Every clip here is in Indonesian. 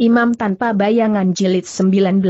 Imam tanpa bayangan jilid 19.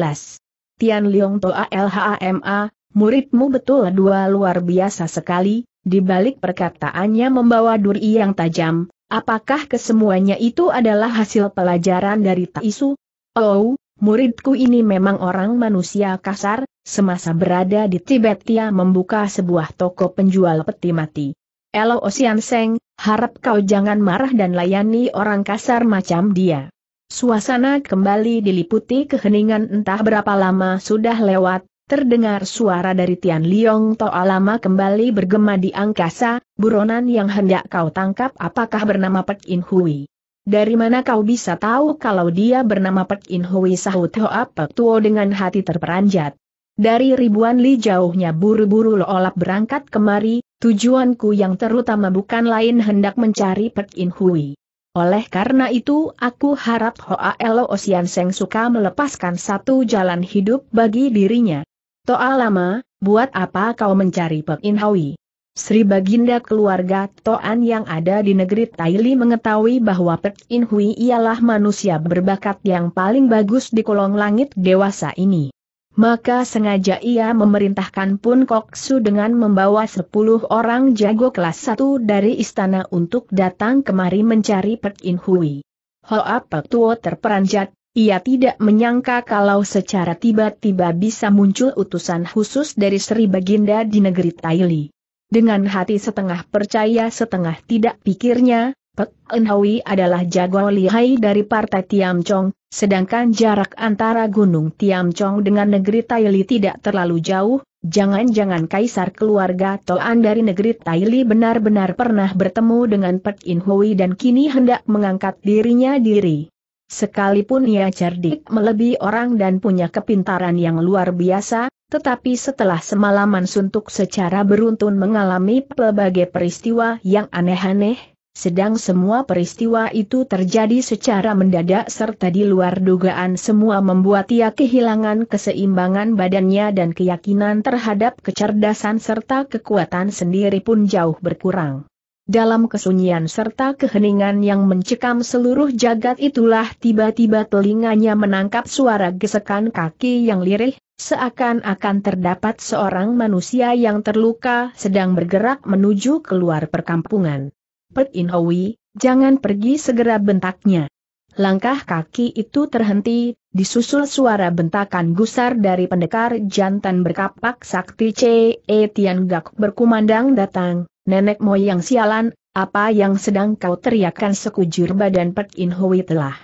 Tian Liong Toa LHAMA, muridmu betul dua luar biasa sekali, di balik perkataannya membawa duri yang tajam, apakah kesemuanya itu adalah hasil pelajaran dari Taisu? Oh, muridku ini memang orang manusia kasar, semasa berada di Tibet ia membuka sebuah toko penjual peti mati. Elo Osian Seng, harap kau jangan marah dan layani orang kasar macam dia. Suasana kembali diliputi keheningan entah berapa lama sudah lewat, terdengar suara dari Tian Liong Toa lama kembali bergema di angkasa, buronan yang hendak kau tangkap apakah bernama Pek In Hui. Dari mana kau bisa tahu kalau dia bernama Pek In Hui sahut Hoa Pek Tuo dengan hati terperanjat. Dari ribuan li jauhnya buru-buru loolap berangkat kemari, tujuanku yang terutama bukan lain hendak mencari Pek In Hui. Oleh karena itu aku harap Hoa Elo Osian Seng suka melepaskan satu jalan hidup bagi dirinya. Toa lama, buat apa kau mencari Pek In Hawi? Sri Baginda keluarga Toan yang ada di negeri Taili mengetahui bahwa Pek In Hui ialah manusia berbakat yang paling bagus di kolong langit dewasa ini. Maka sengaja ia memerintahkan Pun Koksu dengan membawa sepuluh orang jago kelas satu dari istana untuk datang kemari mencari Pek In Hui. Hoa Pek Tuo terperanjat, ia tidak menyangka kalau secara tiba-tiba bisa muncul utusan khusus dari Sri Baginda di negeri Taili. Dengan hati setengah percaya setengah tidak pikirnya, Pek Enhawi adalah jago lihai dari partai Tiam Chong, sedangkan jarak antara Gunung Tiam Chong dengan negeri Taili tidak terlalu jauh, jangan-jangan kaisar keluarga Toan dari negeri Taili benar-benar pernah bertemu dengan Pek Enhawi dan kini hendak mengangkat dirinya diri. Sekalipun ia cerdik melebihi orang dan punya kepintaran yang luar biasa, tetapi setelah semalaman suntuk secara beruntun mengalami pelbagai peristiwa yang aneh-aneh, sedang semua peristiwa itu terjadi secara mendadak serta di luar dugaan semua membuat ia kehilangan keseimbangan badannya dan keyakinan terhadap kecerdasan serta kekuatan sendiri pun jauh berkurang. Dalam kesunyian serta keheningan yang mencekam seluruh jagat itulah tiba-tiba telinganya menangkap suara gesekan kaki yang lirih, seakan-akan terdapat seorang manusia yang terluka sedang bergerak menuju keluar perkampungan. Pet Hui, jangan pergi segera bentaknya. Langkah kaki itu terhenti, disusul suara bentakan gusar dari pendekar jantan berkapak sakti C. E. Tian Gak berkumandang datang, nenek moyang sialan, apa yang sedang kau teriakkan sekujur badan Pek In Hui telah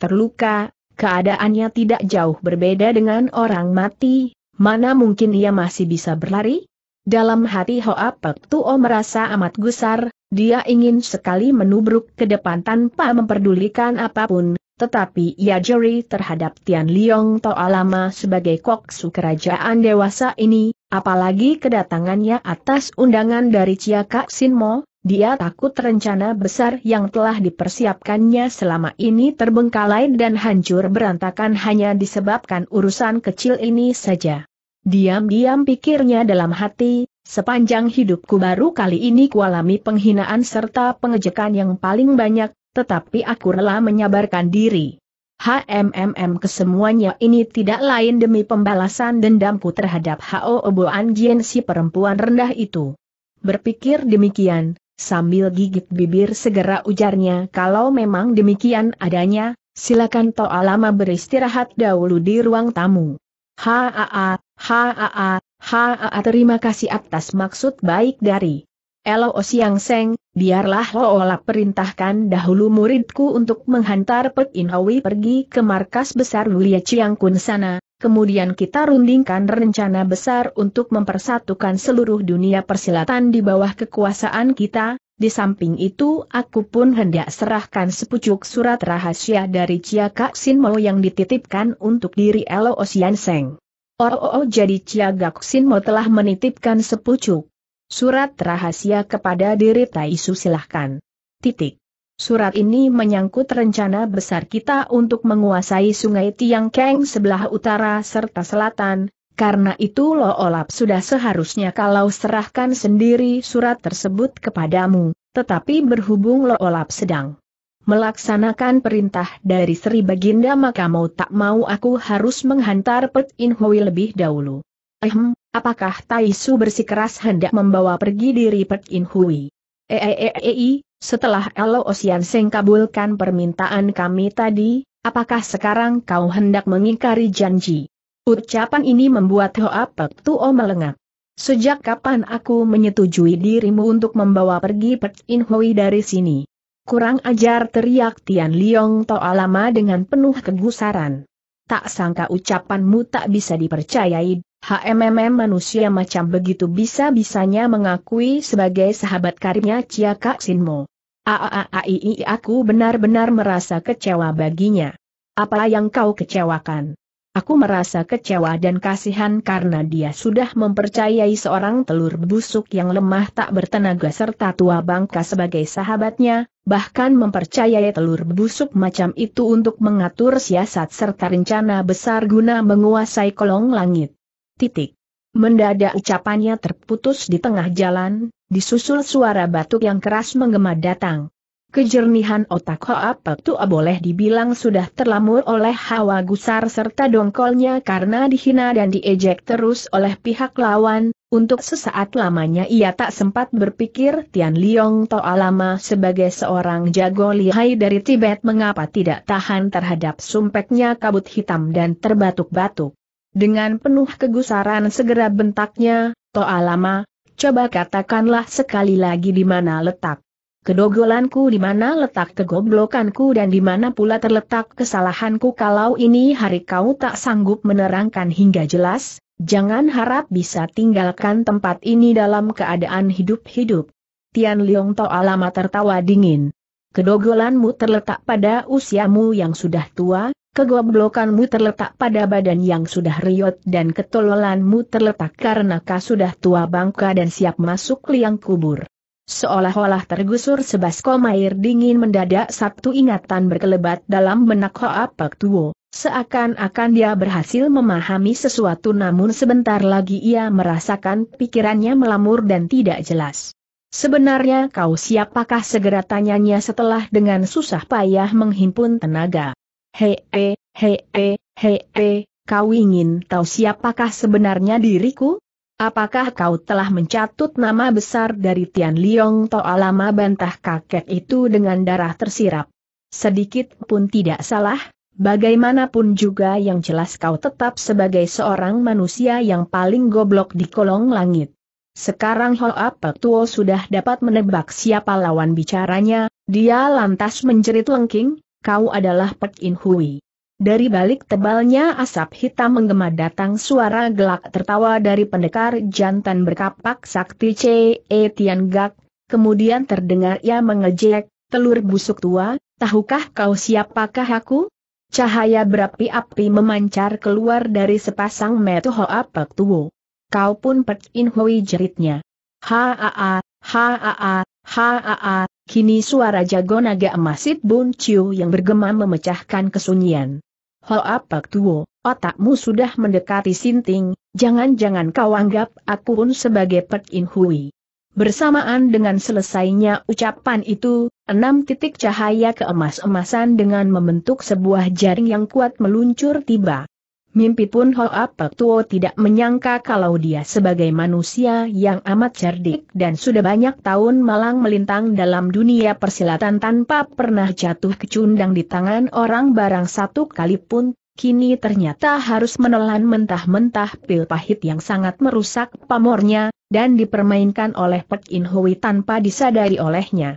terluka, keadaannya tidak jauh berbeda dengan orang mati, mana mungkin ia masih bisa berlari? Dalam hati Hoa Pek Tuo merasa amat gusar, dia ingin sekali menubruk ke depan tanpa memperdulikan apapun, tetapi ia jeri terhadap Tian Liong Toa lama sebagai koksu kerajaan dewasa ini, apalagi kedatangannya atas undangan dari Chia Kak Sin Mo, dia takut rencana besar yang telah dipersiapkannya selama ini terbengkalai dan hancur berantakan hanya disebabkan urusan kecil ini saja. Diam-diam pikirnya dalam hati, Sepanjang hidupku baru kali ini kualami penghinaan serta pengejekan yang paling banyak, tetapi aku rela menyabarkan diri. HMMM kesemuanya ini tidak lain demi pembalasan dendamku terhadap Hao Obo Anjien si perempuan rendah itu. Berpikir demikian, sambil gigit bibir segera ujarnya kalau memang demikian adanya, silakan Toa lama beristirahat dahulu di ruang tamu. Haa, Haa, haa, Ha, ah, terima kasih atas maksud baik dari Elo Siang Seng, biarlah Hoola perintahkan dahulu muridku untuk menghantar Pek In Hui pergi ke markas besar Lulia Chiang Kun sana, kemudian kita rundingkan rencana besar untuk mempersatukan seluruh dunia persilatan di bawah kekuasaan kita, di samping itu aku pun hendak serahkan sepucuk surat rahasia dari Chia Kak Sin Mo yang dititipkan untuk diri Elo Siang Seng. Oh, oh, oh jadi Ciagak Sinmo telah menitipkan sepucuk. Surat rahasia kepada diri Taisu silahkan. Titik. Surat ini menyangkut rencana besar kita untuk menguasai sungai Tiang Keng sebelah utara serta selatan, karena itu Lo Olap sudah seharusnya kalau serahkan sendiri surat tersebut kepadamu, tetapi berhubung Lo Olap sedang melaksanakan perintah dari Sri Baginda maka mau tak mau aku harus menghantar Pet In Hui lebih dahulu. Ehem, apakah Taisu bersikeras hendak membawa pergi diri Pet In Hui? Eeeei, setelah Elo Osian Seng kabulkan permintaan kami tadi, apakah sekarang kau hendak mengingkari janji? Ucapan ini membuat Hoa Pek Tuo melengak. Sejak kapan aku menyetujui dirimu untuk membawa pergi Pet In Hui dari sini? Kurang ajar teriak Tian Liong Toa dengan penuh kegusaran. Tak sangka ucapanmu tak bisa dipercayai, HMMM manusia macam begitu bisa-bisanya mengakui sebagai sahabat karibnya Chia Kak Sinmo. Aaaai aku benar-benar merasa kecewa baginya. Apa yang kau kecewakan? Aku merasa kecewa dan kasihan karena dia sudah mempercayai seorang telur busuk yang lemah tak bertenaga serta tua bangka sebagai sahabatnya, bahkan mempercayai telur busuk macam itu untuk mengatur siasat serta rencana besar guna menguasai kolong langit. Titik. Mendadak ucapannya terputus di tengah jalan, disusul suara batuk yang keras menggema datang kejernihan otak Hoap Tua boleh dibilang sudah terlamur oleh hawa gusar serta dongkolnya karena dihina dan diejek terus oleh pihak lawan, untuk sesaat lamanya ia tak sempat berpikir Tian Liong Toa lama sebagai seorang jago lihai dari Tibet mengapa tidak tahan terhadap sumpeknya kabut hitam dan terbatuk-batuk. Dengan penuh kegusaran segera bentaknya, Toa lama, coba katakanlah sekali lagi di mana letak Kedogolanku di mana letak kegoblokanku dan di mana pula terletak kesalahanku kalau ini hari kau tak sanggup menerangkan hingga jelas, jangan harap bisa tinggalkan tempat ini dalam keadaan hidup-hidup. Tian Liong Toa lama tertawa dingin. Kedogolanmu terletak pada usiamu yang sudah tua, kegoblokanmu terletak pada badan yang sudah riot dan ketololanmu terletak karena kau sudah tua bangka dan siap masuk liang kubur. Seolah-olah tergusur sebaskom air dingin mendadak sabtu ingatan berkelebat dalam benak Hoapak Tuo, seakan-akan dia berhasil memahami sesuatu namun sebentar lagi ia merasakan pikirannya melamur dan tidak jelas. Sebenarnya kau siapakah segera tanyanya setelah dengan susah payah menghimpun tenaga. Hei, hei, hei, hei, hei, kau ingin tahu siapakah sebenarnya diriku? Apakah kau telah mencatut nama besar dari Tian Liong Toa lama bantah kakek itu dengan darah tersirap? Sedikit pun tidak salah, bagaimanapun juga yang jelas kau tetap sebagai seorang manusia yang paling goblok di kolong langit. Sekarang Hoa Petuo sudah dapat menebak siapa lawan bicaranya, dia lantas menjerit lengking, kau adalah Pek In Hui. Dari balik tebalnya asap hitam menggema datang suara gelak tertawa dari pendekar jantan berkapak sakti C. E. Tian Gak, kemudian terdengar ia mengejek, telur busuk tua, tahukah kau siapakah aku? Cahaya berapi-api memancar keluar dari sepasang metu hoa pek tuo. Kau pun pek in jeritnya. Haa, haa, haa, kini suara jago naga emasit Bun Chiu yang bergema memecahkan kesunyian. Ho apa Tuo, otakmu sudah mendekati Sinting, jangan-jangan kau anggap aku pun sebagai Pek In Hui. Bersamaan dengan selesainya ucapan itu, enam titik cahaya keemas-emasan dengan membentuk sebuah jaring yang kuat meluncur tiba. Mimpi pun Hoa Tuo tidak menyangka kalau dia sebagai manusia yang amat cerdik dan sudah banyak tahun malang melintang dalam dunia persilatan tanpa pernah jatuh kecundang di tangan orang barang satu kali pun, kini ternyata harus menelan mentah-mentah pil pahit yang sangat merusak pamornya, dan dipermainkan oleh Pek In Hui tanpa disadari olehnya.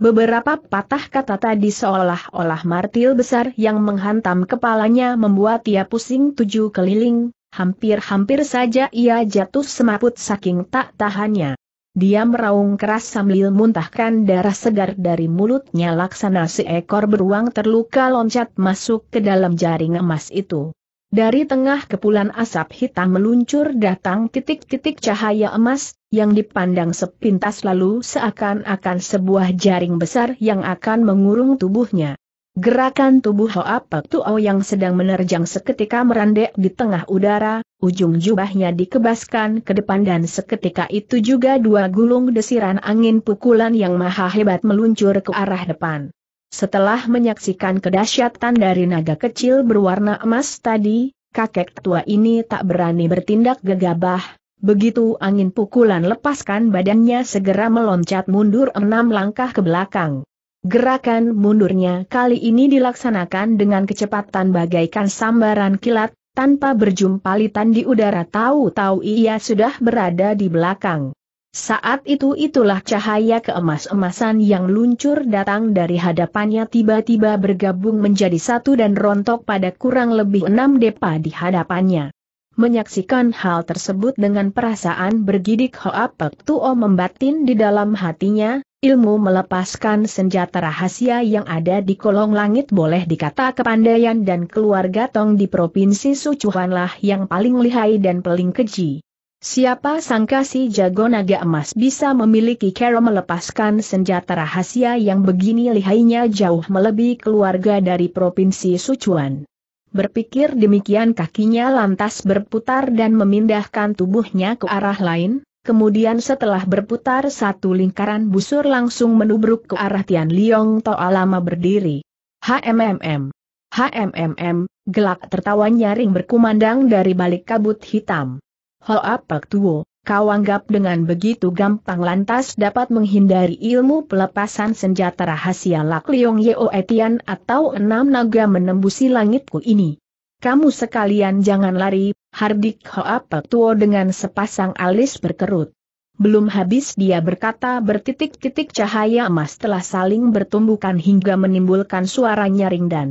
Beberapa patah kata tadi seolah-olah martil besar yang menghantam kepalanya membuat ia pusing tujuh keliling, hampir-hampir saja ia jatuh semaput saking tak tahannya. Dia meraung keras sambil muntahkan darah segar dari mulutnya laksana seekor beruang terluka loncat masuk ke dalam jaring emas itu. Dari tengah kepulan asap hitam meluncur datang titik-titik cahaya emas, yang dipandang sepintas lalu seakan-akan sebuah jaring besar yang akan mengurung tubuhnya. Gerakan tubuh Hoa Pek Tuo yang sedang menerjang seketika merandek di tengah udara, ujung jubahnya dikebaskan ke depan dan seketika itu juga dua gulung desiran angin pukulan yang maha hebat meluncur ke arah depan. Setelah menyaksikan kedahsyatan dari naga kecil berwarna emas tadi, kakek tua ini tak berani bertindak gegabah, begitu angin pukulan lepaskan badannya segera meloncat mundur enam langkah ke belakang. Gerakan mundurnya kali ini dilaksanakan dengan kecepatan bagaikan sambaran kilat, tanpa berjumpalitan di udara tahu-tahu ia sudah berada di belakang. Saat itu itulah cahaya keemas-emasan yang luncur datang dari hadapannya tiba-tiba bergabung menjadi satu dan rontok pada kurang lebih enam depa di hadapannya. Menyaksikan hal tersebut dengan perasaan bergidik Hoapek Tuo membatin di dalam hatinya, ilmu melepaskan senjata rahasia yang ada di kolong langit boleh dikata kepandaian dan keluarga Tong di Provinsi Sucuhanlah yang paling lihai dan paling keji. Siapa sangka si jago naga emas bisa memiliki cara melepaskan senjata rahasia yang begini lihainya jauh melebihi keluarga dari provinsi Sichuan. Berpikir demikian kakinya lantas berputar dan memindahkan tubuhnya ke arah lain, kemudian setelah berputar satu lingkaran busur langsung menubruk ke arah Tian Liong Toa lama berdiri. HMMM. HMMM, gelak tertawa nyaring berkumandang dari balik kabut hitam. Ho Apak Tuo, kau anggap dengan begitu gampang lantas dapat menghindari ilmu pelepasan senjata rahasia Lak Leong Yeo Etian atau enam naga menembusi langitku ini. Kamu sekalian jangan lari, Hardik Ho Apak Tuo dengan sepasang alis berkerut. Belum habis dia berkata bertitik-titik cahaya emas telah saling bertumbukan hingga menimbulkan suara nyaring dan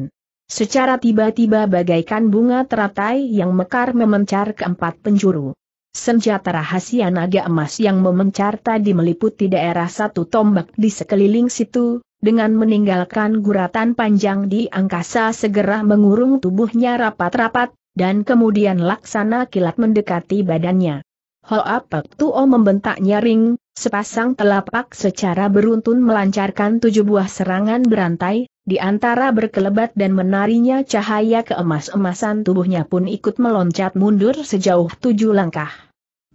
secara tiba-tiba bagaikan bunga teratai yang mekar memencar keempat penjuru. Senjata rahasia naga emas yang memencar tadi meliputi daerah satu tombak di sekeliling situ, dengan meninggalkan guratan panjang di angkasa segera mengurung tubuhnya rapat-rapat, dan kemudian laksana kilat mendekati badannya. Hoapak Tuo membentak nyaring, sepasang telapak secara beruntun melancarkan tujuh buah serangan berantai, di antara berkelebat dan menarinya cahaya keemas-emasan tubuhnya pun ikut meloncat mundur sejauh tujuh langkah.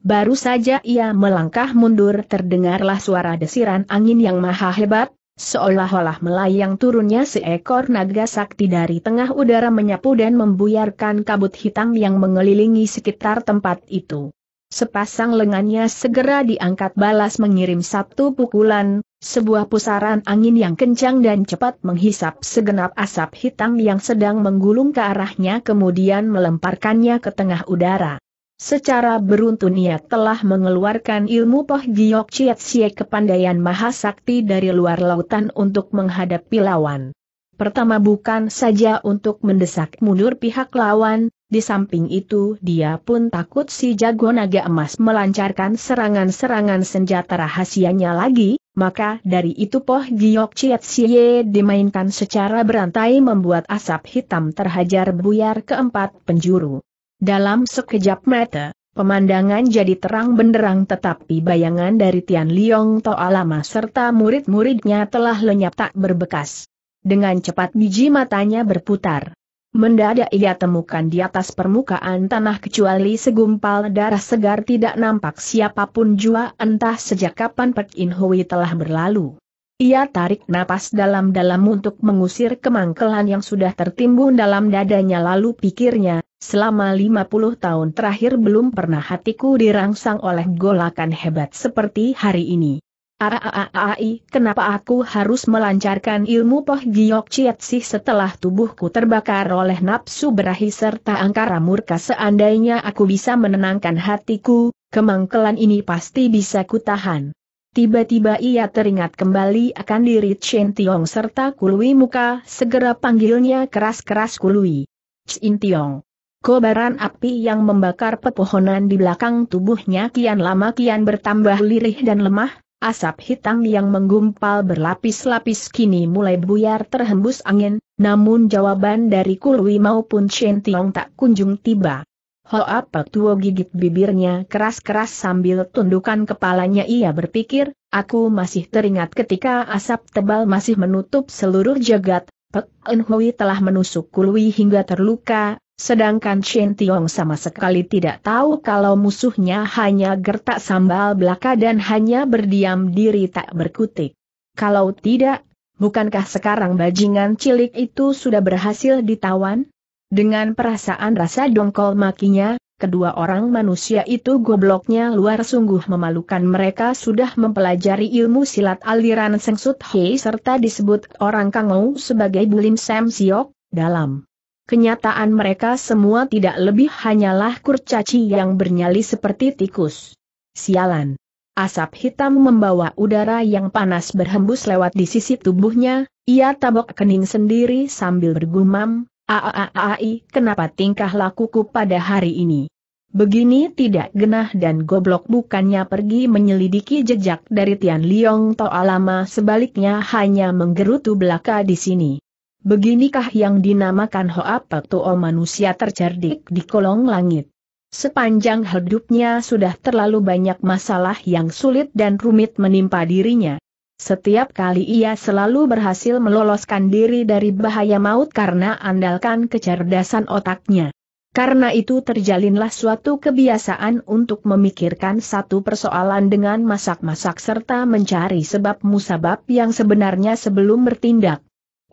Baru saja ia melangkah mundur terdengarlah suara desiran angin yang maha hebat, seolah-olah melayang turunnya seekor naga sakti dari tengah udara menyapu dan membuyarkan kabut hitam yang mengelilingi sekitar tempat itu. Sepasang lengannya segera diangkat balas mengirim satu pukulan, sebuah pusaran angin yang kencang dan cepat menghisap segenap asap hitam yang sedang menggulung ke arahnya kemudian melemparkannya ke tengah udara. Secara beruntun ia telah mengeluarkan ilmu Poh Giyok Chiat Sie kepandaian Mahasakti dari luar lautan untuk menghadapi lawan. Pertama bukan saja untuk mendesak mundur pihak lawan, di samping itu dia pun takut si jago naga emas melancarkan serangan-serangan senjata rahasianya lagi, maka dari itu Poh Giok Chiat dimainkan secara berantai membuat asap hitam terhajar buyar keempat penjuru. Dalam sekejap mata, pemandangan jadi terang benderang tetapi bayangan dari Tian Liong Toa lama serta murid-muridnya telah lenyap tak berbekas. Dengan cepat biji matanya berputar. Mendadak ia temukan di atas permukaan tanah kecuali segumpal darah segar tidak nampak siapapun jua entah sejak kapan Pek In Hui telah berlalu. Ia tarik napas dalam-dalam untuk mengusir kemangkelan yang sudah tertimbun dalam dadanya lalu pikirnya, selama 50 tahun terakhir belum pernah hatiku dirangsang oleh golakan hebat seperti hari ini. Aaai, kenapa aku harus melancarkan ilmu Poh Giok Chiat sih setelah tubuhku terbakar oleh nafsu berahi serta angkara murka seandainya aku bisa menenangkan hatiku, kemangkelan ini pasti bisa kutahan. Tiba-tiba ia teringat kembali akan diri Chen Tiong serta Kului Muka, segera panggilnya keras-keras Kului. Chen Tiong. Kobaran api yang membakar pepohonan di belakang tubuhnya kian lama kian bertambah lirih dan lemah, Asap hitam yang menggumpal berlapis-lapis kini mulai buyar terhembus angin, namun jawaban dari Kulwi maupun Shen Tiong tak kunjung tiba. Hoa Tuo gigit bibirnya keras-keras sambil tundukan kepalanya ia berpikir, aku masih teringat ketika asap tebal masih menutup seluruh jagat, Pek Enhui telah menusuk Kulwi hingga terluka, Sedangkan Shen Tiong sama sekali tidak tahu kalau musuhnya hanya gertak sambal belaka dan hanya berdiam diri tak berkutik. Kalau tidak, bukankah sekarang bajingan cilik itu sudah berhasil ditawan? Dengan perasaan rasa dongkol makinya, Kedua orang manusia itu gobloknya luar sungguh memalukan mereka sudah mempelajari ilmu silat aliran Seng Sut Hei serta disebut orang Kangou sebagai Bulim Sam Siok, dalam kenyataan mereka semua tidak lebih hanyalah kurcaci yang bernyali seperti tikus. Sialan. Asap hitam membawa udara yang panas berhembus lewat di sisi tubuhnya, ia tabok kening sendiri sambil bergumam, Aaai, kenapa tingkah lakuku pada hari ini? Begini tidak genah dan goblok bukannya pergi menyelidiki jejak dari Tian Liong Toa lama sebaliknya hanya menggerutu belaka di sini. Beginikah yang dinamakan Hoap atau manusia tercerdik di kolong langit. Sepanjang hidupnya sudah terlalu banyak masalah yang sulit dan rumit menimpa dirinya. Setiap kali ia selalu berhasil meloloskan diri dari bahaya maut karena andalkan kecerdasan otaknya. Karena itu terjalinlah suatu kebiasaan untuk memikirkan satu persoalan dengan masak-masak serta mencari sebab musabab yang sebenarnya sebelum bertindak.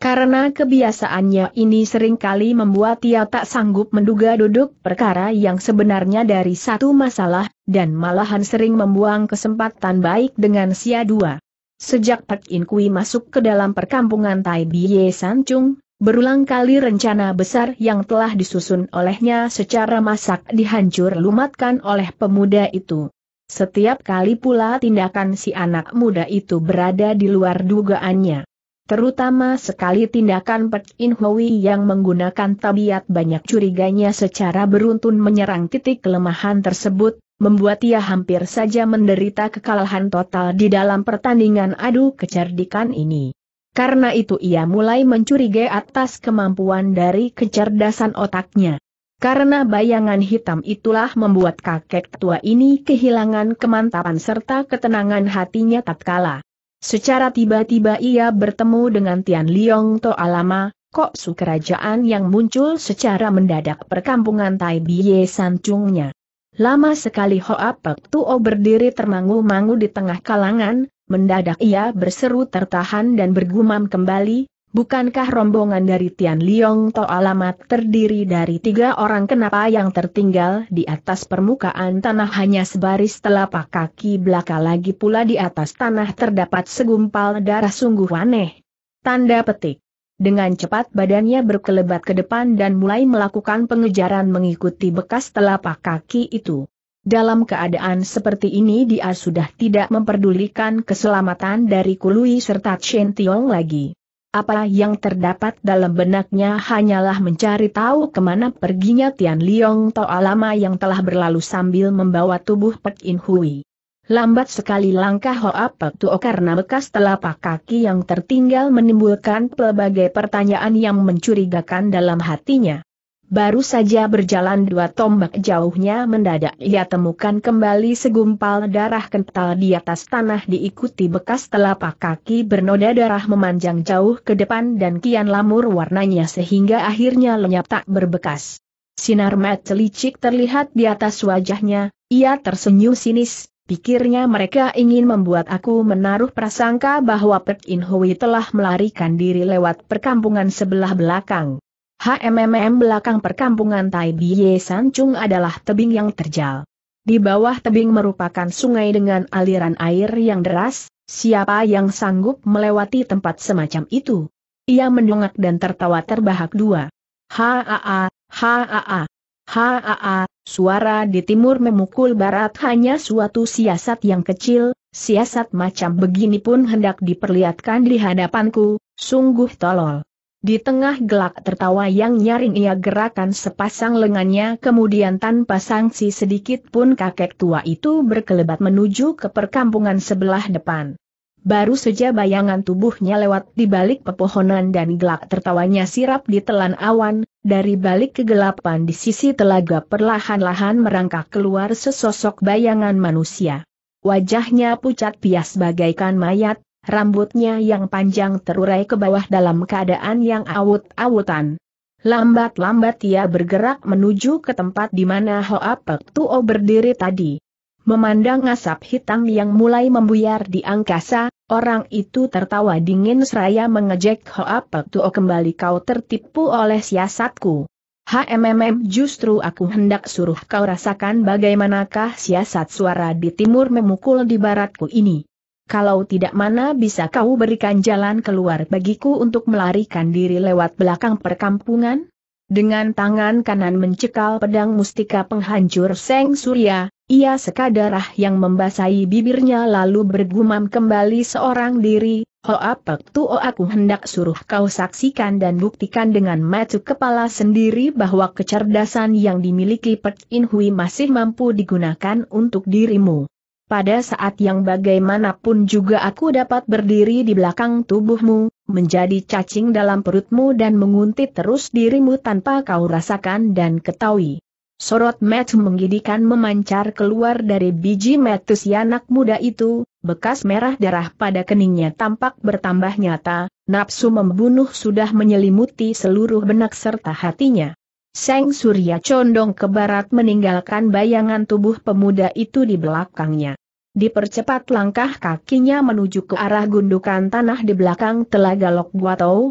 Karena kebiasaannya ini seringkali membuat ia tak sanggup menduga duduk perkara yang sebenarnya dari satu masalah, dan malahan sering membuang kesempatan baik dengan sia dua. Sejak Pak In Kui masuk ke dalam perkampungan Tai Biye Sancung, berulang kali rencana besar yang telah disusun olehnya secara masak dihancur lumatkan oleh pemuda itu. Setiap kali pula tindakan si anak muda itu berada di luar dugaannya. Terutama sekali tindakan Pek In Hui yang menggunakan tabiat banyak curiganya secara beruntun menyerang titik kelemahan tersebut, membuat ia hampir saja menderita kekalahan total di dalam pertandingan adu kecerdikan ini. Karena itu ia mulai mencurigai atas kemampuan dari kecerdasan otaknya. Karena bayangan hitam itulah membuat kakek tua ini kehilangan kemantapan serta ketenangan hatinya tatkala Secara tiba-tiba ia bertemu dengan Tian Liong To lama, kok su kerajaan yang muncul secara mendadak perkampungan Tai Biye Sancungnya. Lama sekali Hoa Pek Tuo berdiri termangu-mangu di tengah kalangan, mendadak ia berseru tertahan dan bergumam kembali, Bukankah rombongan dari Tian Liong To alamat terdiri dari tiga orang kenapa yang tertinggal di atas permukaan tanah hanya sebaris telapak kaki belaka lagi pula di atas tanah terdapat segumpal darah sungguh aneh. Tanda petik. Dengan cepat badannya berkelebat ke depan dan mulai melakukan pengejaran mengikuti bekas telapak kaki itu. Dalam keadaan seperti ini dia sudah tidak memperdulikan keselamatan dari Kului serta Chen Tiong lagi. Apa yang terdapat dalam benaknya hanyalah mencari tahu kemana perginya Tian Liong Toa lama yang telah berlalu sambil membawa tubuh Pek In Hui. Lambat sekali langkah Hoa Pek Tuo karena bekas telapak kaki yang tertinggal menimbulkan pelbagai pertanyaan yang mencurigakan dalam hatinya. Baru saja berjalan dua tombak jauhnya mendadak ia temukan kembali segumpal darah kental di atas tanah diikuti bekas telapak kaki bernoda darah memanjang jauh ke depan dan kian lamur warnanya sehingga akhirnya lenyap tak berbekas. Sinar mat licik terlihat di atas wajahnya, ia tersenyum sinis, pikirnya mereka ingin membuat aku menaruh prasangka bahwa Pek In Hui telah melarikan diri lewat perkampungan sebelah belakang. HMMM belakang perkampungan Tai Biye Sancung adalah tebing yang terjal. Di bawah tebing merupakan sungai dengan aliran air yang deras, siapa yang sanggup melewati tempat semacam itu? Ia mendongak dan tertawa terbahak dua. Haa, haa, haa, suara di timur memukul barat hanya suatu siasat yang kecil, siasat macam begini pun hendak diperlihatkan di hadapanku, sungguh tolol. Di tengah gelak tertawa yang nyaring ia gerakan sepasang lengannya kemudian tanpa sanksi sedikit pun kakek tua itu berkelebat menuju ke perkampungan sebelah depan. Baru saja bayangan tubuhnya lewat di balik pepohonan dan gelak tertawanya sirap ditelan awan, dari balik kegelapan di sisi telaga perlahan-lahan merangkak keluar sesosok bayangan manusia. Wajahnya pucat pias bagaikan mayat, rambutnya yang panjang terurai ke bawah dalam keadaan yang awut-awutan. Lambat-lambat ia bergerak menuju ke tempat di mana Hoa Pek Tuo berdiri tadi. Memandang asap hitam yang mulai membuyar di angkasa, orang itu tertawa dingin seraya mengejek Hoa Pek Tuo kembali kau tertipu oleh siasatku. HMMM justru aku hendak suruh kau rasakan bagaimanakah siasat suara di timur memukul di baratku ini. Kalau tidak mana bisa kau berikan jalan keluar bagiku untuk melarikan diri lewat belakang perkampungan? Dengan tangan kanan mencekal pedang mustika penghancur Seng Surya, ia sekadarah yang membasahi bibirnya lalu bergumam kembali seorang diri, Ho Apa tuo aku hendak suruh kau saksikan dan buktikan dengan matu kepala sendiri bahwa kecerdasan yang dimiliki Pek In Hui masih mampu digunakan untuk dirimu pada saat yang bagaimanapun juga aku dapat berdiri di belakang tubuhmu, menjadi cacing dalam perutmu dan menguntit terus dirimu tanpa kau rasakan dan ketahui. Sorot mat menggidikan memancar keluar dari biji metus anak muda itu, bekas merah darah pada keningnya tampak bertambah nyata, nafsu membunuh sudah menyelimuti seluruh benak serta hatinya. Seng Surya condong ke barat meninggalkan bayangan tubuh pemuda itu di belakangnya. Dipercepat langkah kakinya menuju ke arah gundukan tanah di belakang telaga Lok Guatau.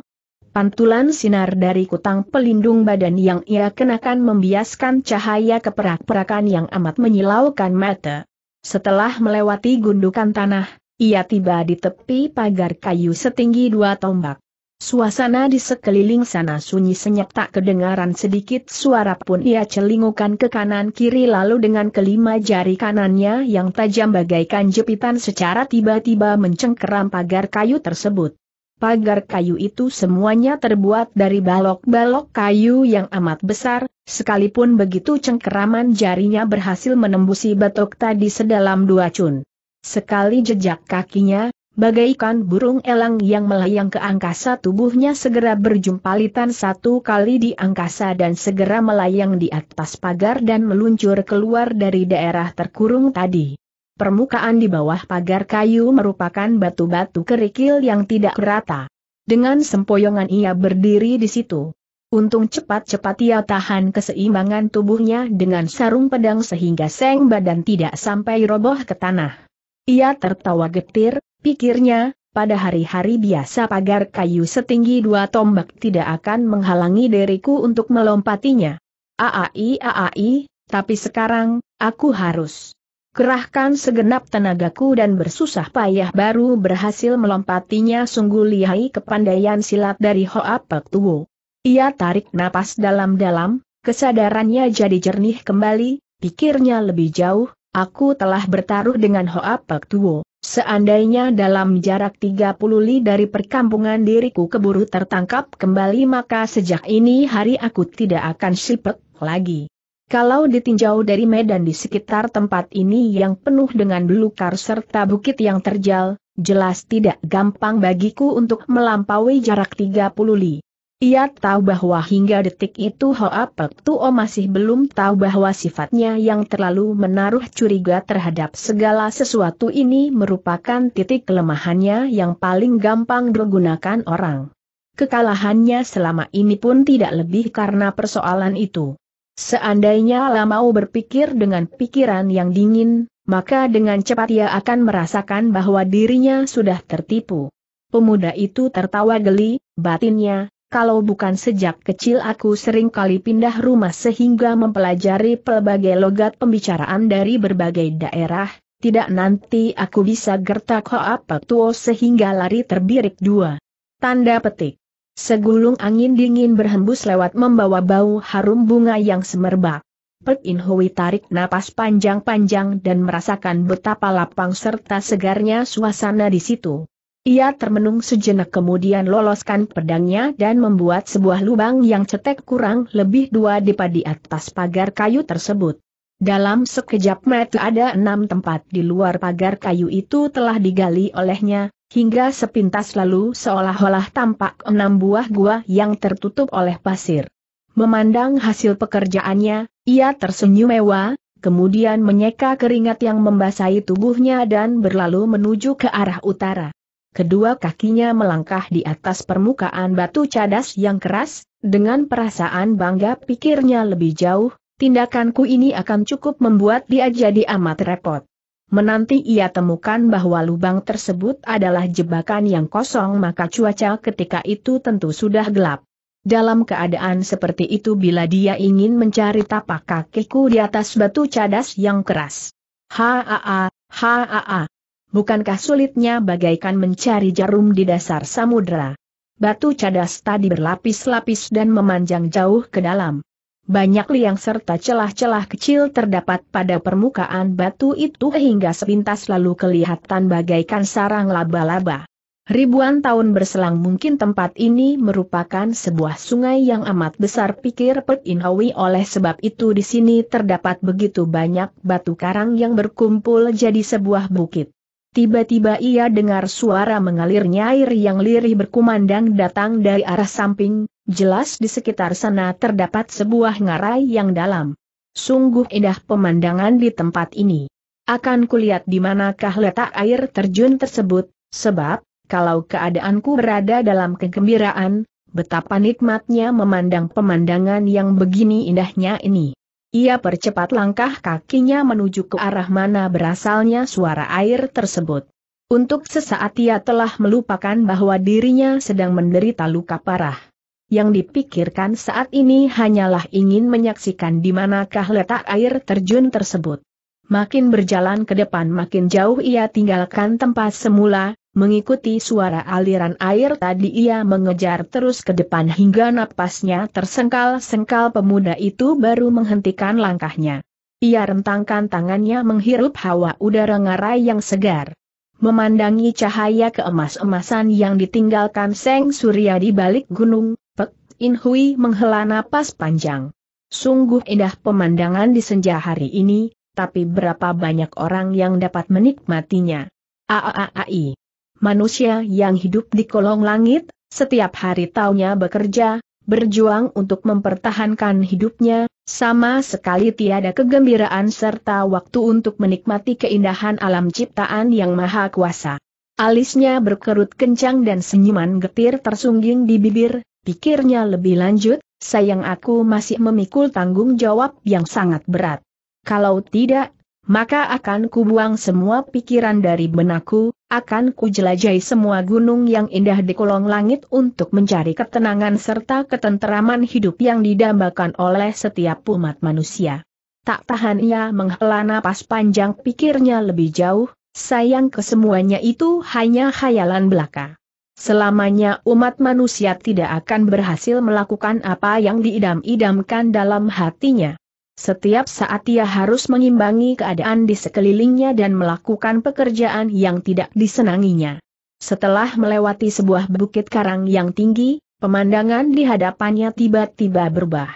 Pantulan sinar dari kutang pelindung badan yang ia kenakan membiaskan cahaya keperak-perakan yang amat menyilaukan mata. Setelah melewati gundukan tanah, ia tiba di tepi pagar kayu setinggi dua tombak. Suasana di sekeliling sana sunyi senyap tak kedengaran sedikit suara pun ia celingukan ke kanan kiri lalu dengan kelima jari kanannya yang tajam bagaikan jepitan secara tiba-tiba mencengkeram pagar kayu tersebut. Pagar kayu itu semuanya terbuat dari balok-balok kayu yang amat besar, sekalipun begitu cengkeraman jarinya berhasil menembusi batok tadi sedalam dua cun. Sekali jejak kakinya, Bagaikan burung elang yang melayang ke angkasa tubuhnya segera berjumpalitan satu kali di angkasa dan segera melayang di atas pagar dan meluncur keluar dari daerah terkurung tadi. Permukaan di bawah pagar kayu merupakan batu-batu kerikil yang tidak rata. Dengan sempoyongan ia berdiri di situ. Untung cepat-cepat ia tahan keseimbangan tubuhnya dengan sarung pedang sehingga seng badan tidak sampai roboh ke tanah. Ia tertawa getir, Pikirnya, pada hari-hari biasa pagar kayu setinggi dua tombak tidak akan menghalangi diriku untuk melompatinya. Aai aai, tapi sekarang, aku harus kerahkan segenap tenagaku dan bersusah payah baru berhasil melompatinya sungguh lihai kepandaian silat dari Hoa Pek Tuo. Ia tarik napas dalam-dalam, kesadarannya jadi jernih kembali, pikirnya lebih jauh, aku telah bertaruh dengan Hoa Pek Tuo. Seandainya dalam jarak 30 li dari perkampungan diriku keburu tertangkap kembali maka sejak ini hari aku tidak akan sipek lagi. Kalau ditinjau dari medan di sekitar tempat ini yang penuh dengan belukar serta bukit yang terjal, jelas tidak gampang bagiku untuk melampaui jarak 30 li. Ia tahu bahwa hingga detik itu Hoa Pek Tuo masih belum tahu bahwa sifatnya yang terlalu menaruh curiga terhadap segala sesuatu ini merupakan titik kelemahannya yang paling gampang digunakan orang. Kekalahannya selama ini pun tidak lebih karena persoalan itu. Seandainya Lamau berpikir dengan pikiran yang dingin, maka dengan cepat ia akan merasakan bahwa dirinya sudah tertipu. Pemuda itu tertawa geli, batinnya kalau bukan sejak kecil aku sering kali pindah rumah sehingga mempelajari pelbagai logat pembicaraan dari berbagai daerah, tidak nanti aku bisa gertak apa tuo sehingga lari terbirik dua. Tanda petik. Segulung angin dingin berhembus lewat membawa bau harum bunga yang semerbak. Pek In Hui tarik napas panjang-panjang dan merasakan betapa lapang serta segarnya suasana di situ. Ia termenung sejenak kemudian loloskan pedangnya dan membuat sebuah lubang yang cetek kurang lebih dua depa di atas pagar kayu tersebut. Dalam sekejap mata ada enam tempat di luar pagar kayu itu telah digali olehnya, hingga sepintas lalu seolah-olah tampak enam buah gua yang tertutup oleh pasir. Memandang hasil pekerjaannya, ia tersenyum mewah, kemudian menyeka keringat yang membasahi tubuhnya dan berlalu menuju ke arah utara kedua kakinya melangkah di atas permukaan batu cadas yang keras, dengan perasaan bangga pikirnya lebih jauh, tindakanku ini akan cukup membuat dia jadi amat repot. Menanti ia temukan bahwa lubang tersebut adalah jebakan yang kosong maka cuaca ketika itu tentu sudah gelap. Dalam keadaan seperti itu bila dia ingin mencari tapak kakiku di atas batu cadas yang keras. Haa, haa, haa bukankah sulitnya bagaikan mencari jarum di dasar samudera? Batu cadas tadi berlapis-lapis dan memanjang jauh ke dalam. Banyak liang serta celah-celah kecil terdapat pada permukaan batu itu hingga sepintas lalu kelihatan bagaikan sarang laba-laba. Ribuan tahun berselang mungkin tempat ini merupakan sebuah sungai yang amat besar pikir Pek Inhawi oleh sebab itu di sini terdapat begitu banyak batu karang yang berkumpul jadi sebuah bukit. Tiba-tiba ia dengar suara mengalirnya air yang lirih berkumandang datang dari arah samping, jelas di sekitar sana terdapat sebuah ngarai yang dalam. Sungguh indah pemandangan di tempat ini. Akan kulihat di manakah letak air terjun tersebut, sebab, kalau keadaanku berada dalam kegembiraan, betapa nikmatnya memandang pemandangan yang begini indahnya ini. Ia percepat langkah kakinya menuju ke arah mana berasalnya suara air tersebut. Untuk sesaat ia telah melupakan bahwa dirinya sedang menderita luka parah. Yang dipikirkan saat ini hanyalah ingin menyaksikan di manakah letak air terjun tersebut. Makin berjalan ke depan makin jauh ia tinggalkan tempat semula, Mengikuti suara aliran air tadi ia mengejar terus ke depan hingga napasnya tersengkal-sengkal pemuda itu baru menghentikan langkahnya. Ia rentangkan tangannya menghirup hawa udara ngarai yang segar. Memandangi cahaya keemas-emasan yang ditinggalkan Seng Surya di balik gunung, Pek In Hui menghela napas panjang. Sungguh indah pemandangan di senja hari ini, tapi berapa banyak orang yang dapat menikmatinya. Aaai manusia yang hidup di kolong langit, setiap hari taunya bekerja, berjuang untuk mempertahankan hidupnya, sama sekali tiada kegembiraan serta waktu untuk menikmati keindahan alam ciptaan yang maha kuasa. Alisnya berkerut kencang dan senyuman getir tersungging di bibir, pikirnya lebih lanjut, sayang aku masih memikul tanggung jawab yang sangat berat. Kalau tidak, maka akan kubuang semua pikiran dari benakku, akan kujelajahi semua gunung yang indah di kolong langit untuk mencari ketenangan serta ketenteraman hidup yang didambakan oleh setiap umat manusia. Tak tahan ia menghela napas panjang pikirnya lebih jauh, sayang kesemuanya itu hanya khayalan belaka. Selamanya umat manusia tidak akan berhasil melakukan apa yang diidam-idamkan dalam hatinya. Setiap saat ia harus mengimbangi keadaan di sekelilingnya dan melakukan pekerjaan yang tidak disenanginya. Setelah melewati sebuah bukit karang yang tinggi, pemandangan di hadapannya tiba-tiba berubah.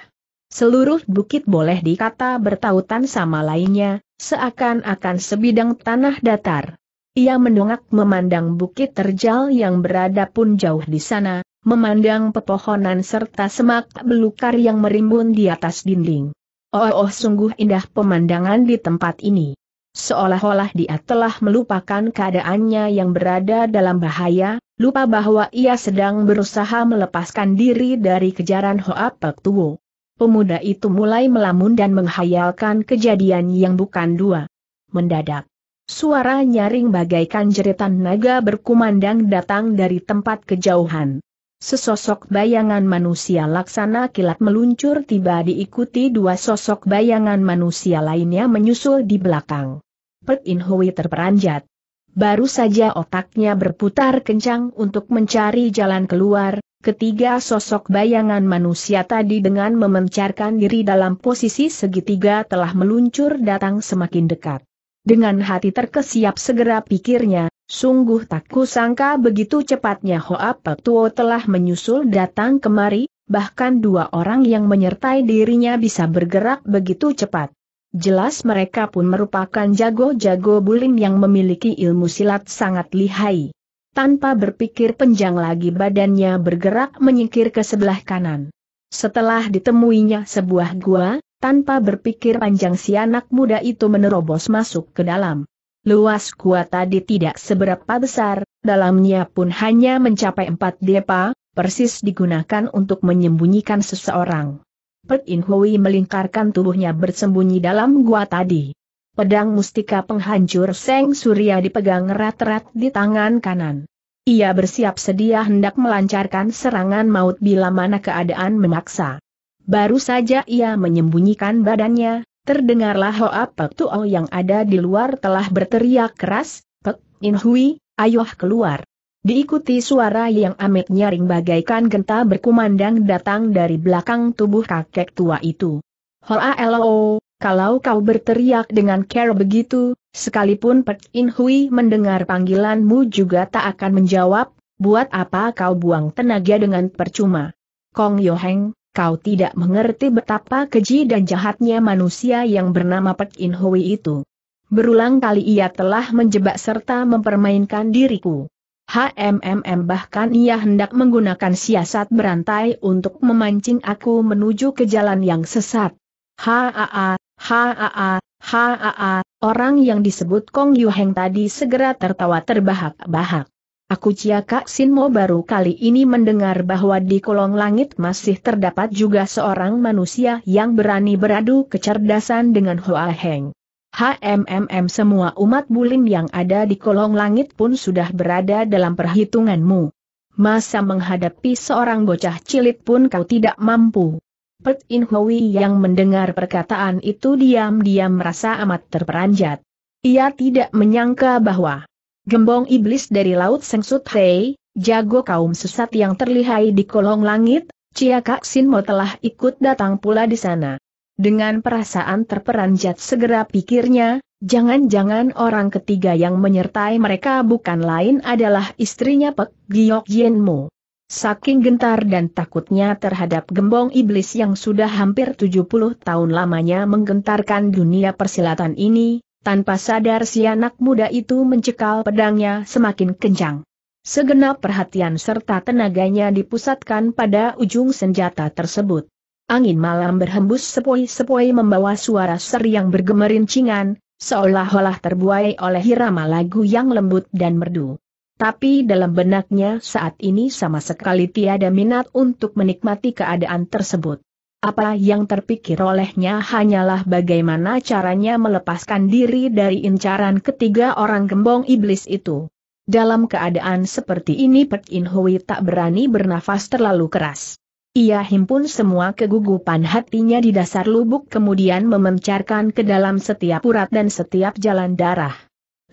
Seluruh bukit boleh dikata bertautan sama lainnya, seakan-akan sebidang tanah datar. Ia mendongak memandang bukit terjal yang berada pun jauh di sana, memandang pepohonan serta semak belukar yang merimbun di atas dinding. Oh, oh sungguh indah pemandangan di tempat ini. Seolah-olah dia telah melupakan keadaannya yang berada dalam bahaya, lupa bahwa ia sedang berusaha melepaskan diri dari kejaran Hoa Pek Tuo. Pemuda itu mulai melamun dan menghayalkan kejadian yang bukan dua. Mendadak, suara nyaring bagaikan jeritan naga berkumandang datang dari tempat kejauhan. Sesosok bayangan manusia laksana kilat meluncur tiba diikuti dua sosok bayangan manusia lainnya menyusul di belakang. Pek In Hui terperanjat. Baru saja otaknya berputar kencang untuk mencari jalan keluar, ketiga sosok bayangan manusia tadi dengan memencarkan diri dalam posisi segitiga telah meluncur datang semakin dekat. Dengan hati terkesiap segera pikirnya, Sungguh tak kusangka begitu cepatnya Hoa Tuo telah menyusul datang kemari, bahkan dua orang yang menyertai dirinya bisa bergerak begitu cepat. Jelas mereka pun merupakan jago-jago bulim yang memiliki ilmu silat sangat lihai. Tanpa berpikir panjang lagi badannya bergerak menyingkir ke sebelah kanan. Setelah ditemuinya sebuah gua, tanpa berpikir panjang si anak muda itu menerobos masuk ke dalam. Luas gua tadi tidak seberapa besar, dalamnya pun hanya mencapai empat depa, persis digunakan untuk menyembunyikan seseorang. Pek In Hui melingkarkan tubuhnya bersembunyi dalam gua tadi. Pedang mustika penghancur Seng Surya dipegang erat-erat di tangan kanan. Ia bersiap sedia hendak melancarkan serangan maut bila mana keadaan memaksa. Baru saja ia menyembunyikan badannya, Terdengarlah Hoa Pek Tuo yang ada di luar telah berteriak keras, Pek In Hui, ayoh keluar. Diikuti suara yang amat nyaring bagaikan genta berkumandang datang dari belakang tubuh kakek tua itu. Hoa Lo, kalau kau berteriak dengan care begitu, sekalipun Pek In Hui mendengar panggilanmu juga tak akan menjawab, buat apa kau buang tenaga dengan percuma. Kong Yoheng, kau tidak mengerti betapa keji dan jahatnya manusia yang bernama Pek In Hui itu. Berulang kali ia telah menjebak serta mempermainkan diriku. HMMM bahkan ia hendak menggunakan siasat berantai untuk memancing aku menuju ke jalan yang sesat. Haa, haa, haa, orang yang disebut Kong Yu Heng tadi segera tertawa terbahak-bahak. Aku cia Kak Sinmo baru kali ini mendengar bahwa di kolong langit masih terdapat juga seorang manusia yang berani beradu kecerdasan dengan Hoa Heng. HMMM semua umat bulim yang ada di kolong langit pun sudah berada dalam perhitunganmu. Masa menghadapi seorang bocah cilik pun kau tidak mampu. Pet In Hui yang mendengar perkataan itu diam-diam merasa amat terperanjat. Ia tidak menyangka bahwa gembong iblis dari laut Sengsut Hei, jago kaum sesat yang terlihai di kolong langit, Cia Kak Sinmo telah ikut datang pula di sana. Dengan perasaan terperanjat segera pikirnya, jangan-jangan orang ketiga yang menyertai mereka bukan lain adalah istrinya Pek Giok Yenmu. Saking gentar dan takutnya terhadap gembong iblis yang sudah hampir 70 tahun lamanya menggentarkan dunia persilatan ini, tanpa sadar si anak muda itu mencekal pedangnya semakin kencang. Segenap perhatian serta tenaganya dipusatkan pada ujung senjata tersebut. Angin malam berhembus sepoi-sepoi membawa suara seri yang bergemerincingan, seolah-olah terbuai oleh hirama lagu yang lembut dan merdu. Tapi dalam benaknya saat ini sama sekali tiada minat untuk menikmati keadaan tersebut. Apa yang terpikir olehnya hanyalah bagaimana caranya melepaskan diri dari incaran ketiga orang gembong iblis itu. Dalam keadaan seperti ini Pek In Hui tak berani bernafas terlalu keras. Ia himpun semua kegugupan hatinya di dasar lubuk kemudian memencarkan ke dalam setiap urat dan setiap jalan darah.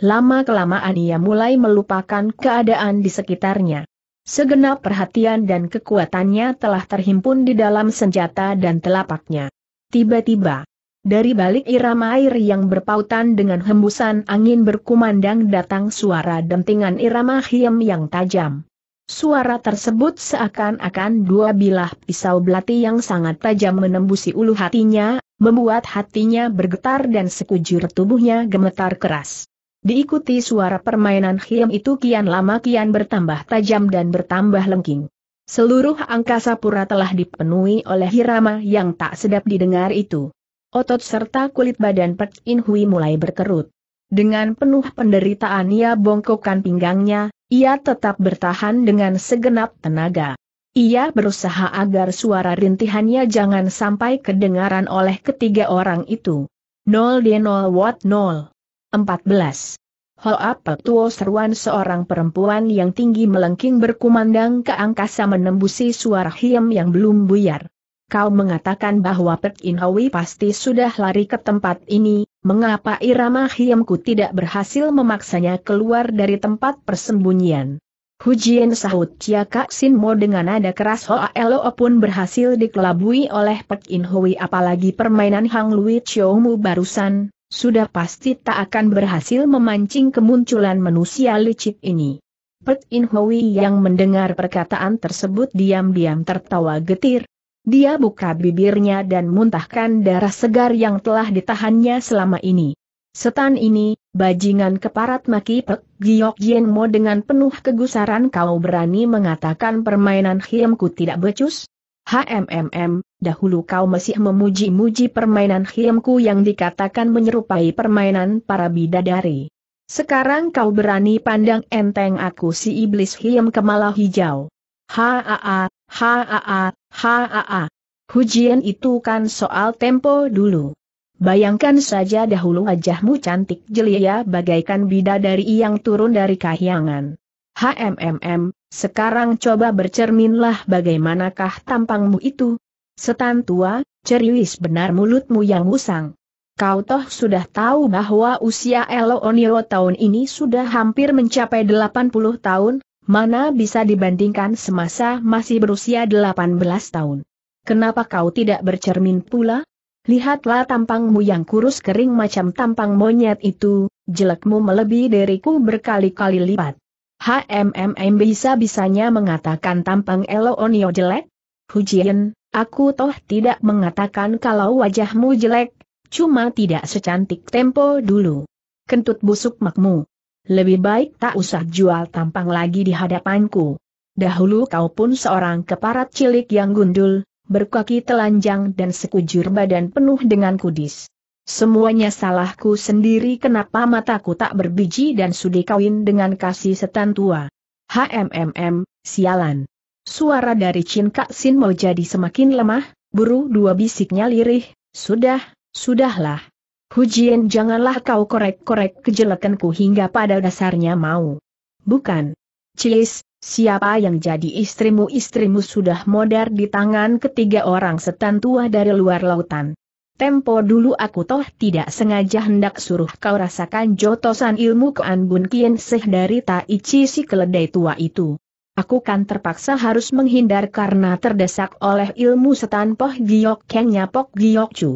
Lama-kelamaan ia mulai melupakan keadaan di sekitarnya. Segenap perhatian dan kekuatannya telah terhimpun di dalam senjata dan telapaknya. Tiba-tiba, dari balik irama air yang berpautan dengan hembusan angin berkumandang datang suara dentingan irama hiam yang tajam. Suara tersebut seakan-akan dua bilah pisau belati yang sangat tajam menembusi ulu hatinya, membuat hatinya bergetar dan sekujur tubuhnya gemetar keras. Diikuti suara permainan Hiam itu kian lama kian bertambah tajam dan bertambah lengking. Seluruh angkasa pura telah dipenuhi oleh hirama yang tak sedap didengar itu. Otot serta kulit badan Pek In Hui mulai berkerut. Dengan penuh penderitaan ia bongkokkan pinggangnya, ia tetap bertahan dengan segenap tenaga. Ia berusaha agar suara rintihannya jangan sampai kedengaran oleh ketiga orang itu. 0 de 0. watt 0. 14. Hoa Petuo seruan seorang perempuan yang tinggi melengking berkumandang ke angkasa menembusi suara hiam yang belum buyar. Kau mengatakan bahwa Pek Inhawi pasti sudah lari ke tempat ini, mengapa irama hiamku tidak berhasil memaksanya keluar dari tempat persembunyian? Hujian sahut Chia Kak Sinmo dengan nada keras Hoa Elo pun berhasil dikelabui oleh Pek Inhawi apalagi permainan Hang Lui Chiomu barusan, sudah pasti tak akan berhasil memancing kemunculan manusia licik ini. Pert In Hui yang mendengar perkataan tersebut diam-diam tertawa getir. Dia buka bibirnya dan muntahkan darah segar yang telah ditahannya selama ini. Setan ini, bajingan keparat maki Pek Giok Jin Mo dengan penuh kegusaran kau berani mengatakan permainan hiamku tidak becus? HMMM, Dahulu kau masih memuji-muji permainan hiamku yang dikatakan menyerupai permainan para bidadari. Sekarang kau berani pandang enteng aku si iblis hiam kemala hijau. Haa, haa, haa. ha Hujian itu kan soal tempo dulu. Bayangkan saja dahulu wajahmu cantik jelia bagaikan bidadari yang turun dari kahyangan. HMMM, sekarang coba bercerminlah bagaimanakah tampangmu itu. Setan tua, ceriwis benar mulutmu yang usang. Kau toh sudah tahu bahwa usia Elo Onio tahun ini sudah hampir mencapai 80 tahun, mana bisa dibandingkan semasa masih berusia 18 tahun. Kenapa kau tidak bercermin pula? Lihatlah tampangmu yang kurus kering macam tampang monyet itu, jelekmu melebihi diriku berkali-kali lipat. HMMM bisa-bisanya mengatakan tampang Elo Onio jelek? Hujian, Aku toh tidak mengatakan kalau wajahmu jelek, cuma tidak secantik tempo dulu. Kentut busuk makmu. Lebih baik tak usah jual tampang lagi di hadapanku. Dahulu kau pun seorang keparat cilik yang gundul, berkaki telanjang dan sekujur badan penuh dengan kudis. Semuanya salahku sendiri kenapa mataku tak berbiji dan sudi kawin dengan kasih setan tua. HMMM, sialan. Suara dari Chin Kak Sin mau jadi semakin lemah, buru dua bisiknya lirih, sudah, sudahlah. Hujian janganlah kau korek-korek kejelekanku hingga pada dasarnya mau. Bukan. Cilis, siapa yang jadi istrimu-istrimu sudah modar di tangan ketiga orang setan tua dari luar lautan. Tempo dulu aku toh tidak sengaja hendak suruh kau rasakan jotosan ilmu keanbun kien seh dari Taichi si keledai tua itu. Aku kan terpaksa harus menghindar karena terdesak oleh ilmu setan Poh Giok Keng Nyapok Giok Chu.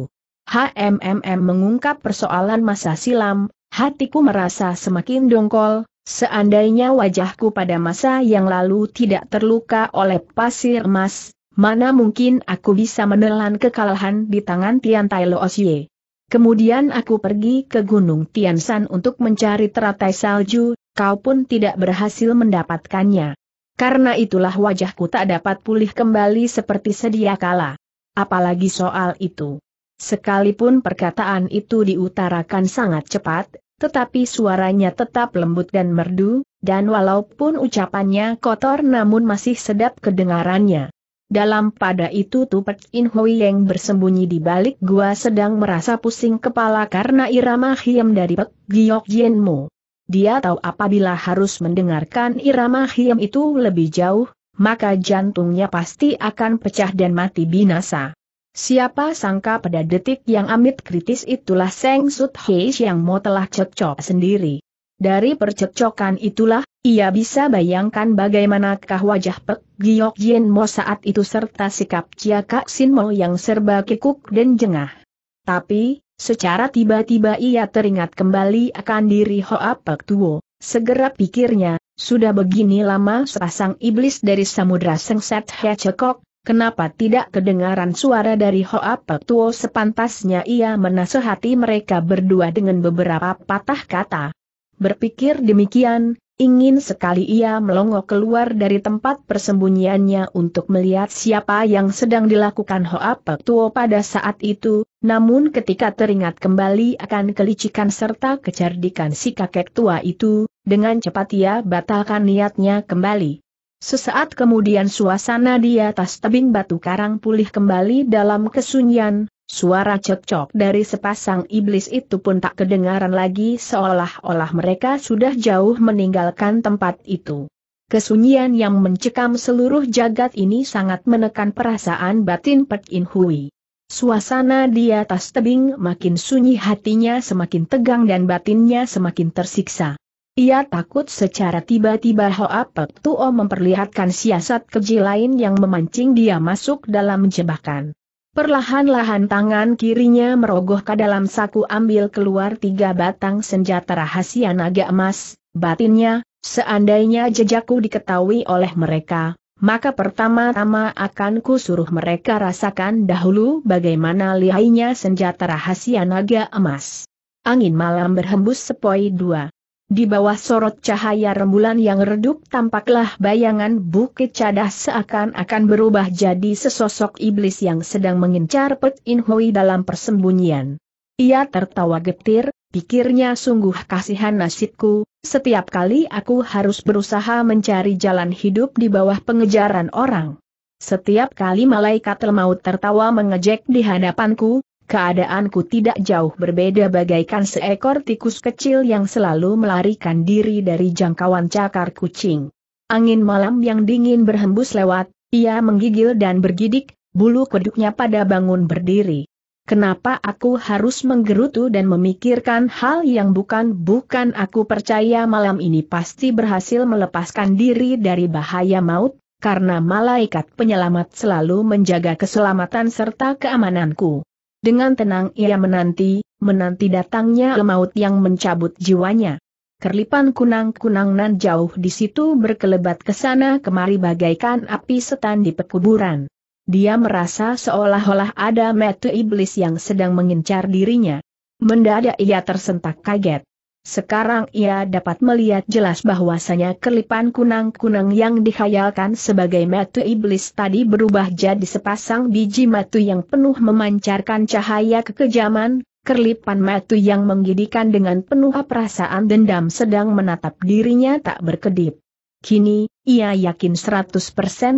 HMMM mengungkap persoalan masa silam, hatiku merasa semakin dongkol, seandainya wajahku pada masa yang lalu tidak terluka oleh pasir emas, mana mungkin aku bisa menelan kekalahan di tangan Tian Tai Lo Kemudian aku pergi ke Gunung Tian San untuk mencari teratai salju, kau pun tidak berhasil mendapatkannya. Karena itulah wajahku tak dapat pulih kembali seperti sedia kala. Apalagi soal itu. Sekalipun perkataan itu diutarakan sangat cepat, tetapi suaranya tetap lembut dan merdu, dan walaupun ucapannya kotor namun masih sedap kedengarannya. Dalam pada itu Tupet In Hui yang bersembunyi di balik gua sedang merasa pusing kepala karena irama hiam dari Pek Giok Jien Mo. Dia tahu apabila harus mendengarkan irama hiam itu lebih jauh, maka jantungnya pasti akan pecah dan mati binasa. Siapa sangka pada detik yang amit kritis itulah Seng Sut Hei yang mau telah cekcok sendiri. Dari percekcokan itulah, ia bisa bayangkan bagaimanakah wajah Pek Giok Yen Mo saat itu serta sikap Chia Kak Sin Mo yang serba kikuk dan jengah. Tapi, Secara tiba-tiba ia teringat kembali akan diri Hoa Pek Tuo, segera pikirnya, sudah begini lama sepasang iblis dari Samudra Sengset Hecekok, kenapa tidak kedengaran suara dari Hoa Pek Tuo sepantasnya ia menasehati mereka berdua dengan beberapa patah kata. Berpikir demikian, Ingin sekali ia melongo keluar dari tempat persembunyiannya untuk melihat siapa yang sedang dilakukan Hoa Tuo pada saat itu, namun ketika teringat kembali akan kelicikan serta kecerdikan si kakek tua itu, dengan cepat ia batalkan niatnya kembali. Sesaat kemudian suasana di atas tebing batu karang pulih kembali dalam kesunyian, Suara cekcok dari sepasang iblis itu pun tak kedengaran lagi seolah-olah mereka sudah jauh meninggalkan tempat itu. Kesunyian yang mencekam seluruh jagat ini sangat menekan perasaan batin Pek In Hui. Suasana di atas tebing makin sunyi hatinya semakin tegang dan batinnya semakin tersiksa. Ia takut secara tiba-tiba Hoa Pek Tuo memperlihatkan siasat keji lain yang memancing dia masuk dalam jebakan. Perlahan-lahan tangan kirinya merogoh ke dalam saku ambil keluar tiga batang senjata rahasia naga emas, batinnya, seandainya jejakku diketahui oleh mereka, maka pertama-tama akan suruh mereka rasakan dahulu bagaimana lihainya senjata rahasia naga emas. Angin malam berhembus sepoi dua. Di bawah sorot cahaya rembulan yang redup tampaklah bayangan bukit cadah seakan-akan berubah jadi sesosok iblis yang sedang mengincar Pet In Hui dalam persembunyian. Ia tertawa getir, pikirnya sungguh kasihan nasibku, setiap kali aku harus berusaha mencari jalan hidup di bawah pengejaran orang. Setiap kali malaikat lemaut tertawa mengejek di hadapanku, keadaanku tidak jauh berbeda bagaikan seekor tikus kecil yang selalu melarikan diri dari jangkauan cakar kucing. Angin malam yang dingin berhembus lewat, ia menggigil dan bergidik, bulu kuduknya pada bangun berdiri. Kenapa aku harus menggerutu dan memikirkan hal yang bukan-bukan aku percaya malam ini pasti berhasil melepaskan diri dari bahaya maut, karena malaikat penyelamat selalu menjaga keselamatan serta keamananku. Dengan tenang ia menanti, menanti datangnya maut yang mencabut jiwanya. Kerlipan kunang-kunang nan jauh di situ berkelebat ke sana kemari bagaikan api setan di pekuburan. Dia merasa seolah-olah ada metu iblis yang sedang mengincar dirinya. Mendadak ia tersentak kaget. Sekarang ia dapat melihat jelas bahwasanya kelipan kunang-kunang yang dihayalkan sebagai matu iblis tadi berubah jadi sepasang biji matu yang penuh memancarkan cahaya kekejaman, kelipan matu yang menggidikan dengan penuh perasaan dendam sedang menatap dirinya tak berkedip. Kini, ia yakin 100%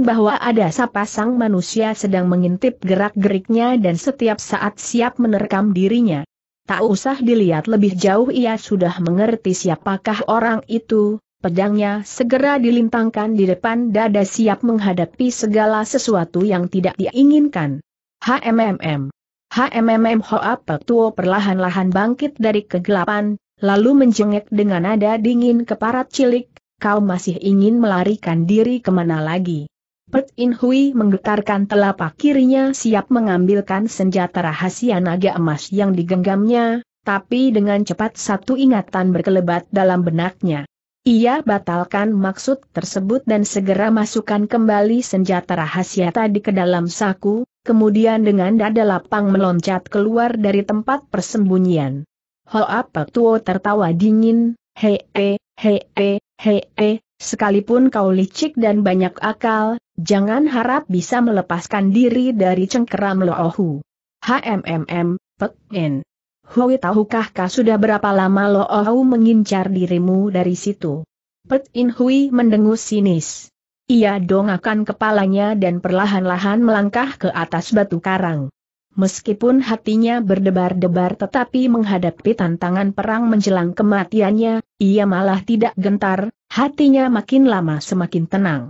bahwa ada sepasang manusia sedang mengintip gerak-geriknya dan setiap saat siap menerkam dirinya. Tak usah dilihat lebih jauh ia sudah mengerti siapakah orang itu, pedangnya segera dilintangkan di depan dada siap menghadapi segala sesuatu yang tidak diinginkan. HMMM. HMMM Hoa Petuo perlahan-lahan bangkit dari kegelapan, lalu menjengek dengan nada dingin ke parat cilik, kau masih ingin melarikan diri kemana lagi. Pet In Hui menggetarkan telapak kirinya siap mengambilkan senjata rahasia naga emas yang digenggamnya, tapi dengan cepat satu ingatan berkelebat dalam benaknya. Ia batalkan maksud tersebut dan segera masukkan kembali senjata rahasia tadi ke dalam saku, kemudian dengan dada lapang meloncat keluar dari tempat persembunyian. Hoa Petuo tertawa dingin, hee, hee, hee, hee, sekalipun kau licik dan banyak akal, jangan harap bisa melepaskan diri dari cengkeram Loohu. HMMM, Pek In. Hui tahukah kah sudah berapa lama Loohu mengincar dirimu dari situ? Pek In Hui mendengus sinis. Ia dongakan kepalanya dan perlahan-lahan melangkah ke atas batu karang. Meskipun hatinya berdebar-debar tetapi menghadapi tantangan perang menjelang kematiannya, ia malah tidak gentar, hatinya makin lama semakin tenang.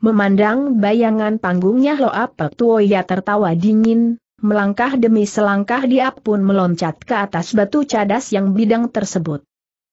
Memandang bayangan panggungnya Loa Petuoya tertawa dingin, melangkah demi selangkah dia pun meloncat ke atas batu cadas yang bidang tersebut.